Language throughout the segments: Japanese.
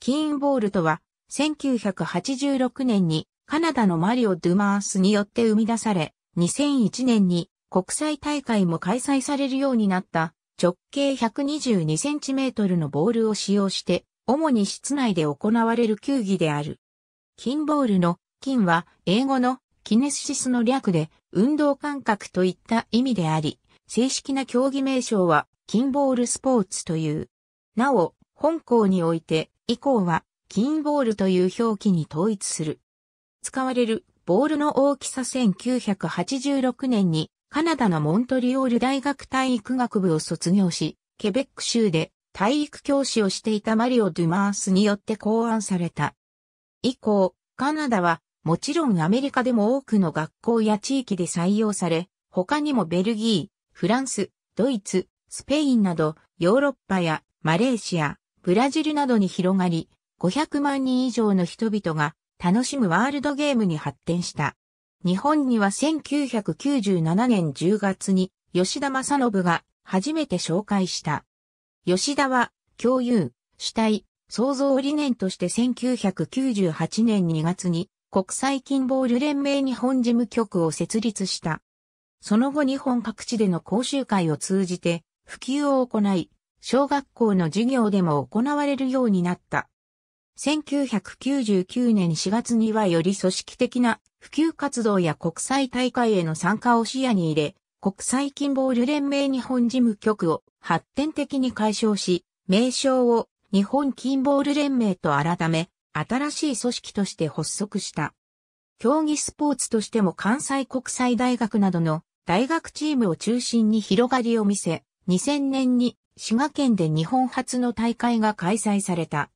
キーンボールとは、1986年にカナダのマリオ・ドゥマースによって生み出され、2001年に国際大会も開催されるようになった直径 122cm のボールを使用して、主に室内で行われる球技である。キンボールの金は英語のキネシスの略で運動感覚といった意味であり、正式な競技名称はキンボールスポーツという。なお、本校において以降は、キンボールという表記に統一する。使われるボールの大きさ1986年にカナダのモントリオール大学体育学部を卒業し、ケベック州で体育教師をしていたマリオ・ドゥマースによって考案された。以降、カナダはもちろんアメリカでも多くの学校や地域で採用され、他にもベルギー、フランス、ドイツ、スペインなどヨーロッパやマレーシア、ブラジルなどに広がり、500万人以上の人々が楽しむワールドゲームに発展した。日本には1997年10月に吉田正信が初めて紹介した。吉田は共有、主体、創造理念として1998年2月に国際金ボール連盟日本事務局を設立した。その後日本各地での講習会を通じて普及を行い、小学校の授業でも行われるようになった。1999年4月にはより組織的な普及活動や国際大会への参加を視野に入れ、国際金ボール連盟日本事務局を発展的に解消し、名称を日本金ボール連盟と改め、新しい組織として発足した。競技スポーツとしても関西国際大学などの大学チームを中心に広がりを見せ、2000年に滋賀県で日本初の大会が開催された。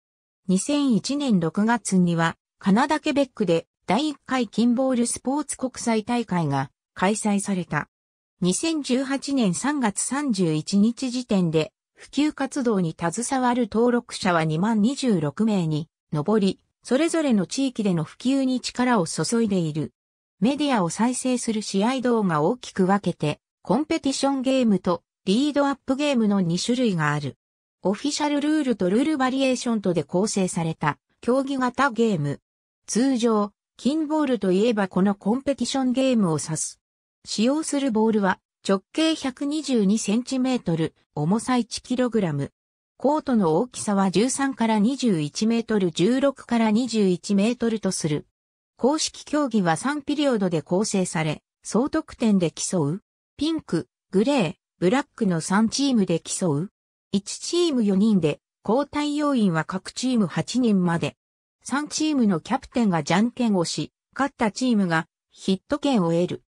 2001年6月には、カナダケベックで第1回金ボールスポーツ国際大会が開催された。2018年3月31日時点で、普及活動に携わる登録者は2万26名に上り、それぞれの地域での普及に力を注いでいる。メディアを再生する試合動画を大きく分けて、コンペティションゲームとリードアップゲームの2種類がある。オフィシャルルールとルールバリエーションとで構成された競技型ゲーム。通常、金ボールといえばこのコンペティションゲームを指す。使用するボールは直径 122cm、重さ 1kg。コートの大きさは13から21メートル、16から21メートルとする。公式競技は3ピリオドで構成され、総得点で競う。ピンク、グレー、ブラックの3チームで競う。1チーム4人で、交代要員は各チーム8人まで。3チームのキャプテンがじゃんけんをし、勝ったチームがヒット券を得る。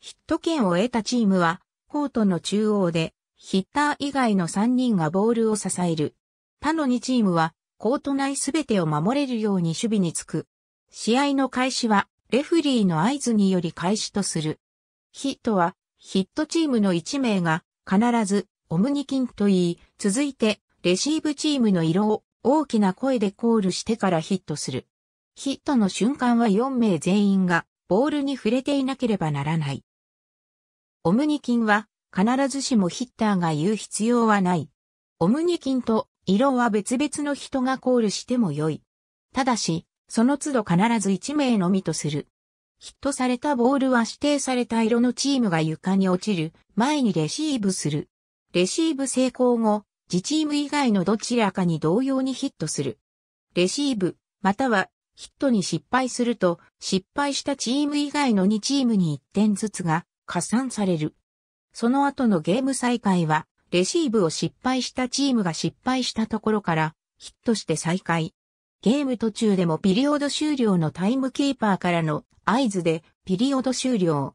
ヒット券を得たチームは、コートの中央で、ヒッター以外の3人がボールを支える。他の2チームは、コート内すべてを守れるように守備につく。試合の開始は、レフリーの合図により開始とする。ヒットは、ヒットチームの1名が、必ずオムニキンと言い、続いてレシーブチームの色を大きな声でコールしてからヒットする。ヒットの瞬間は4名全員がボールに触れていなければならない。オムニキンは必ずしもヒッターが言う必要はない。オムニキンと色は別々の人がコールしても良い。ただし、その都度必ず1名のみとする。ヒットされたボールは指定された色のチームが床に落ちる前にレシーブする。レシーブ成功後、自チーム以外のどちらかに同様にヒットする。レシーブ、またはヒットに失敗すると、失敗したチーム以外の2チームに1点ずつが加算される。その後のゲーム再開は、レシーブを失敗したチームが失敗したところから、ヒットして再開。ゲーム途中でもピリオド終了のタイムキーパーからの合図でピリオド終了。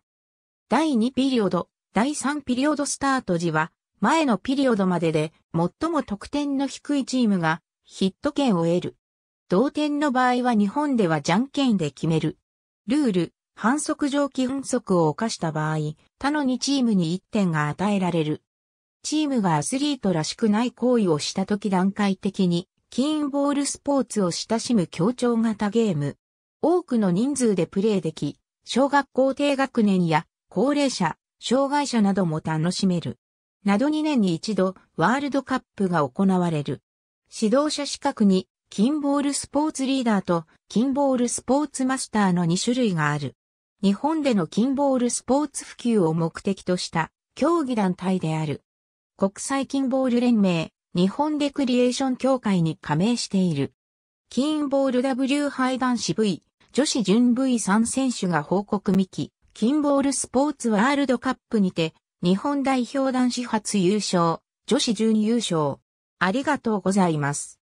第2ピリオド、第3ピリオドスタート時は前のピリオドまでで最も得点の低いチームがヒット権を得る。同点の場合は日本ではじゃんけんで決める。ルール、反則上基本則を犯した場合、他の2チームに1点が与えられる。チームがアスリートらしくない行為をした時段階的にキーンボールスポーツを親しむ協調型ゲーム。多くの人数でプレイでき、小学校低学年や高齢者、障害者なども楽しめる。など2年に一度ワールドカップが行われる。指導者資格に、キンボールスポーツリーダーとキンボールスポーツマスターの2種類がある。日本でのキンボールスポーツ普及を目的とした競技団体である。国際キンボール連盟日本レクリエーション協会に加盟している。キーンボール W 杯男子 V、女子準 V3 選手が報告ミキ、キンボールスポーツワールドカップにて、日本代表男子初優勝、女子準優勝。ありがとうございます。